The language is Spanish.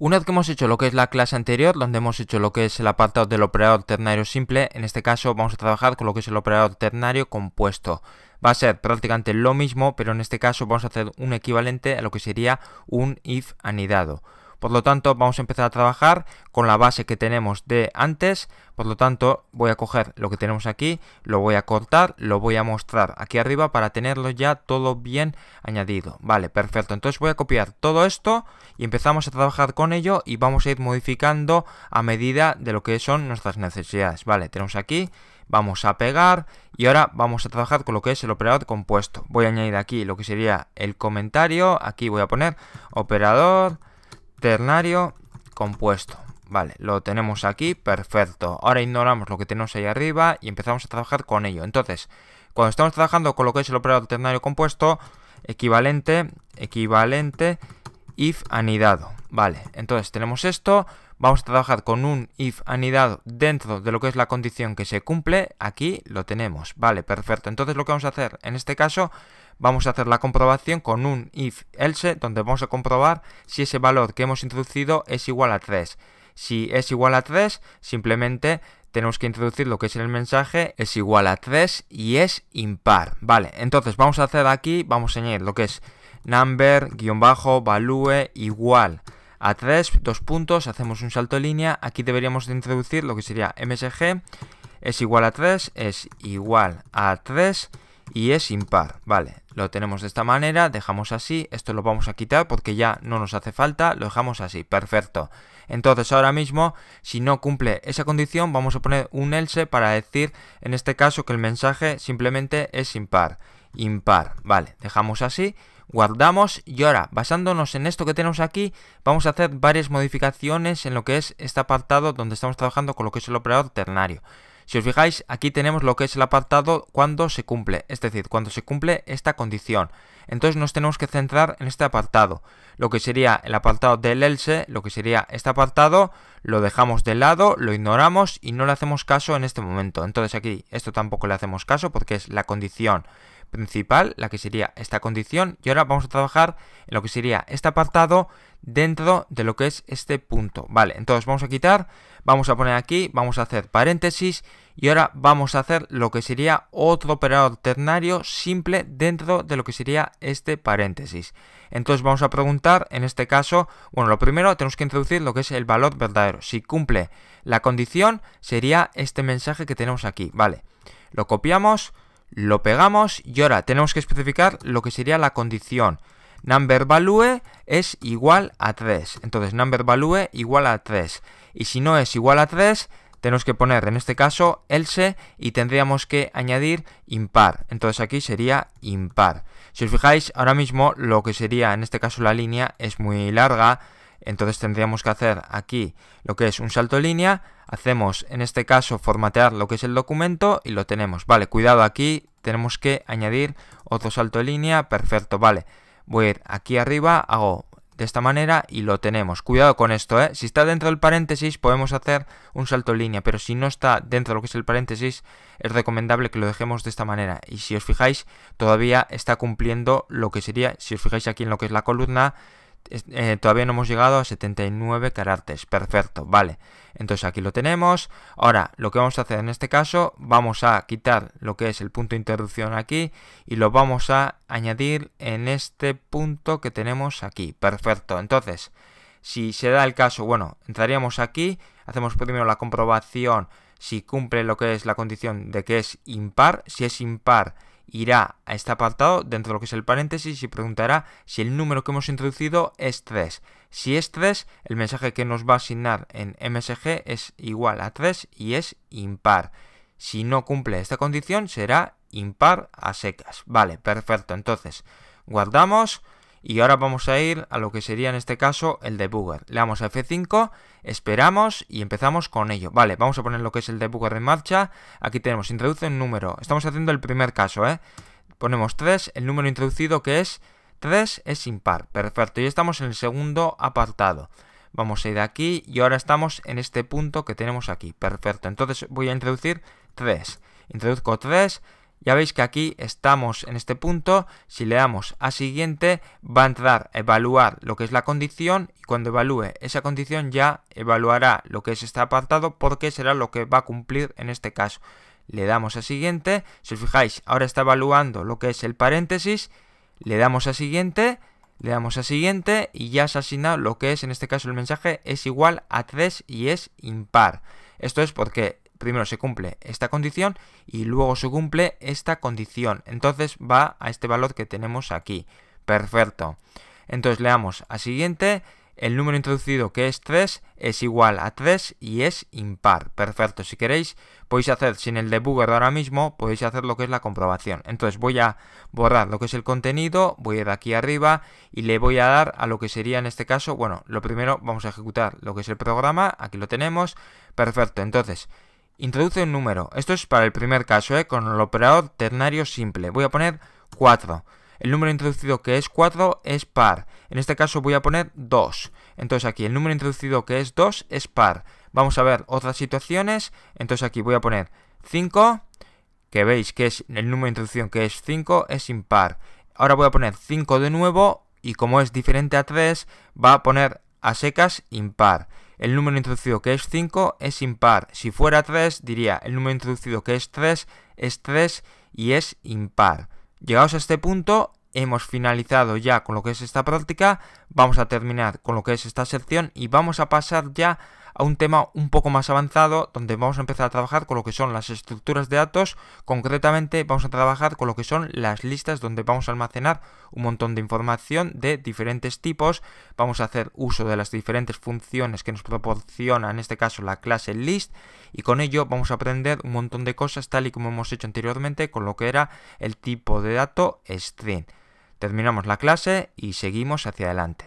Una vez que hemos hecho lo que es la clase anterior, donde hemos hecho lo que es el apartado del operador ternario simple, en este caso vamos a trabajar con lo que es el operador ternario compuesto. Va a ser prácticamente lo mismo, pero en este caso vamos a hacer un equivalente a lo que sería un if anidado. Por lo tanto, vamos a empezar a trabajar con la base que tenemos de antes. Por lo tanto, voy a coger lo que tenemos aquí, lo voy a cortar, lo voy a mostrar aquí arriba para tenerlo ya todo bien añadido. Vale, perfecto. Entonces voy a copiar todo esto y empezamos a trabajar con ello y vamos a ir modificando a medida de lo que son nuestras necesidades. Vale, tenemos aquí vamos a pegar y ahora vamos a trabajar con lo que es el operador compuesto. Voy a añadir aquí lo que sería el comentario, aquí voy a poner operador ternario compuesto. Vale, lo tenemos aquí, perfecto. Ahora ignoramos lo que tenemos ahí arriba y empezamos a trabajar con ello. Entonces, cuando estamos trabajando con lo que es el operador ternario compuesto, equivalente, equivalente, if anidado. Vale, entonces tenemos esto, vamos a trabajar con un if anidado dentro de lo que es la condición que se cumple, aquí lo tenemos, vale, perfecto. Entonces lo que vamos a hacer en este caso, vamos a hacer la comprobación con un if else, donde vamos a comprobar si ese valor que hemos introducido es igual a 3. Si es igual a 3, simplemente tenemos que introducir lo que es el mensaje, es igual a 3 y es impar, vale. Entonces vamos a hacer aquí, vamos a añadir lo que es number, guión bajo, value, igual. A 3, dos puntos, hacemos un salto de línea. Aquí deberíamos introducir lo que sería msg. Es igual a 3, es igual a 3 y es impar. Vale, lo tenemos de esta manera, dejamos así. Esto lo vamos a quitar porque ya no nos hace falta. Lo dejamos así, perfecto. Entonces ahora mismo, si no cumple esa condición, vamos a poner un else para decir, en este caso, que el mensaje simplemente es impar. Impar, vale, dejamos así guardamos y ahora basándonos en esto que tenemos aquí vamos a hacer varias modificaciones en lo que es este apartado donde estamos trabajando con lo que es el operador ternario. Si os fijáis, aquí tenemos lo que es el apartado cuando se cumple, es decir, cuando se cumple esta condición. Entonces nos tenemos que centrar en este apartado, lo que sería el apartado del else, lo que sería este apartado, lo dejamos de lado, lo ignoramos y no le hacemos caso en este momento. Entonces aquí esto tampoco le hacemos caso porque es la condición principal, la que sería esta condición, y ahora vamos a trabajar en lo que sería este apartado dentro de lo que es este punto. Vale, entonces vamos a quitar, vamos a poner aquí, vamos a hacer paréntesis y ahora vamos a hacer lo que sería otro operador ternario simple dentro de lo que sería este paréntesis. Entonces vamos a preguntar, en este caso, bueno, lo primero tenemos que introducir lo que es el valor verdadero. Si cumple la condición sería este mensaje que tenemos aquí, vale. Lo copiamos, lo pegamos y ahora tenemos que especificar lo que sería la condición number value es igual a 3. Entonces number value igual a 3. Y si no es igual a 3, tenemos que poner en este caso else y tendríamos que añadir impar. Entonces aquí sería impar. Si os fijáis, ahora mismo lo que sería en este caso la línea es muy larga. Entonces tendríamos que hacer aquí lo que es un salto de línea, hacemos en este caso formatear lo que es el documento y lo tenemos. Vale, cuidado aquí, tenemos que añadir otro salto de línea, perfecto, vale voy a ir aquí arriba, hago de esta manera y lo tenemos. Cuidado con esto, ¿eh? Si está dentro del paréntesis podemos hacer un salto en línea, pero si no está dentro de lo que es el paréntesis es recomendable que lo dejemos de esta manera. Y si os fijáis, todavía está cumpliendo lo que sería, si os fijáis aquí en lo que es la columna, eh, todavía no hemos llegado a 79 caracteres. Perfecto, vale. Entonces aquí lo tenemos. Ahora, lo que vamos a hacer en este caso, vamos a quitar lo que es el punto de interrupción aquí y lo vamos a añadir en este punto que tenemos aquí. Perfecto. Entonces, si se da el caso, bueno, entraríamos aquí, hacemos primero la comprobación si cumple lo que es la condición de que es impar. Si es impar, irá a este apartado dentro de lo que es el paréntesis y preguntará si el número que hemos introducido es 3. Si es 3, el mensaje que nos va a asignar en MSG es igual a 3 y es impar. Si no cumple esta condición será impar a secas. Vale, perfecto. Entonces, guardamos. Y ahora vamos a ir a lo que sería en este caso el debugger. Le damos a F5, esperamos y empezamos con ello. Vale, vamos a poner lo que es el debugger en marcha. Aquí tenemos introduce un número. Estamos haciendo el primer caso, ¿eh? Ponemos 3, el número introducido que es 3 es impar. Perfecto, y estamos en el segundo apartado. Vamos a ir aquí y ahora estamos en este punto que tenemos aquí. Perfecto, entonces voy a introducir 3. Introduzco 3, ya veis que aquí estamos en este punto, si le damos a siguiente va a entrar a evaluar lo que es la condición y cuando evalúe esa condición ya evaluará lo que es este apartado porque será lo que va a cumplir en este caso. Le damos a siguiente, si os fijáis ahora está evaluando lo que es el paréntesis, le damos a siguiente, le damos a siguiente y ya se asigna lo que es en este caso el mensaje es igual a 3 y es impar. Esto es porque primero se cumple esta condición y luego se cumple esta condición. Entonces va a este valor que tenemos aquí. Perfecto. Entonces le damos a siguiente. El número introducido que es 3 es igual a 3 y es impar. Perfecto. Si queréis podéis hacer sin el debugger ahora mismo, podéis hacer lo que es la comprobación. Entonces voy a borrar lo que es el contenido, voy a ir aquí arriba y le voy a dar a lo que sería en este caso, bueno, lo primero vamos a ejecutar lo que es el programa, aquí lo tenemos, perfecto, entonces Introduce un número. Esto es para el primer caso, ¿eh? con el operador ternario simple. Voy a poner 4. El número introducido que es 4 es par. En este caso voy a poner 2. Entonces aquí el número introducido que es 2 es par. Vamos a ver otras situaciones. Entonces aquí voy a poner 5, que veis que es el número introducido introducción que es 5 es impar. Ahora voy a poner 5 de nuevo y como es diferente a 3, va a poner a secas impar el número introducido que es 5 es impar. Si fuera 3, diría el número introducido que es 3 es 3 y es impar. Llegados a este punto, hemos finalizado ya con lo que es esta práctica, vamos a terminar con lo que es esta sección y vamos a pasar ya a un tema un poco más avanzado donde vamos a empezar a trabajar con lo que son las estructuras de datos, concretamente vamos a trabajar con lo que son las listas donde vamos a almacenar un montón de información de diferentes tipos, vamos a hacer uso de las diferentes funciones que nos proporciona en este caso la clase list y con ello vamos a aprender un montón de cosas tal y como hemos hecho anteriormente con lo que era el tipo de dato string. Terminamos la clase y seguimos hacia adelante.